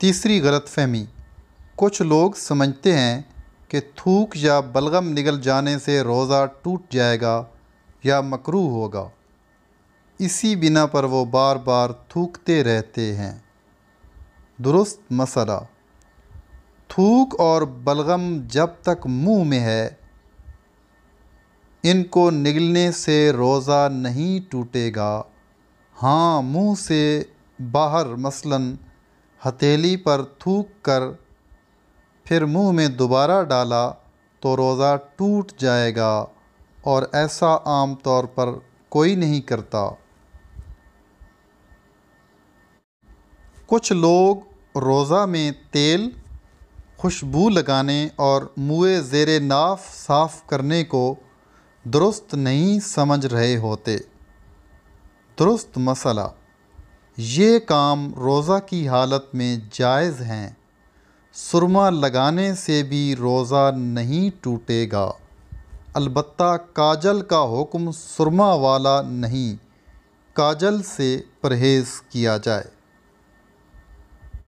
तीसरी गलतफहमी कुछ लोग समझते हैं कि थूक या बलगम निगल जाने से रोज़ा टूट जाएगा या मकरू होगा इसी बिना पर वो बार बार थूकते रहते हैं दुरुस्त मसला थूक और बलगम जब तक मुंह में है इनको निगलने से रोज़ा नहीं टूटेगा हाँ मुंह से बाहर मसलन हथेली पर थूक कर फिर मुंह में दोबारा डाला तो रोज़ा टूट जाएगा और ऐसा आम तौर पर कोई नहीं करता कुछ लोग रोज़ा में तेल खुशबू लगाने और मुए ज़ेर नाफ साफ़ करने को दुरुस्त नहीं समझ रहे होते दुरुस्त मसला ये काम रोज़ा की हालत में जायज़ हैं सुरमा लगाने से भी रोज़ा नहीं टूटेगा अलबत् काजल का हुक्म सुरमा वाला नहीं काजल से परहेज़ किया जाए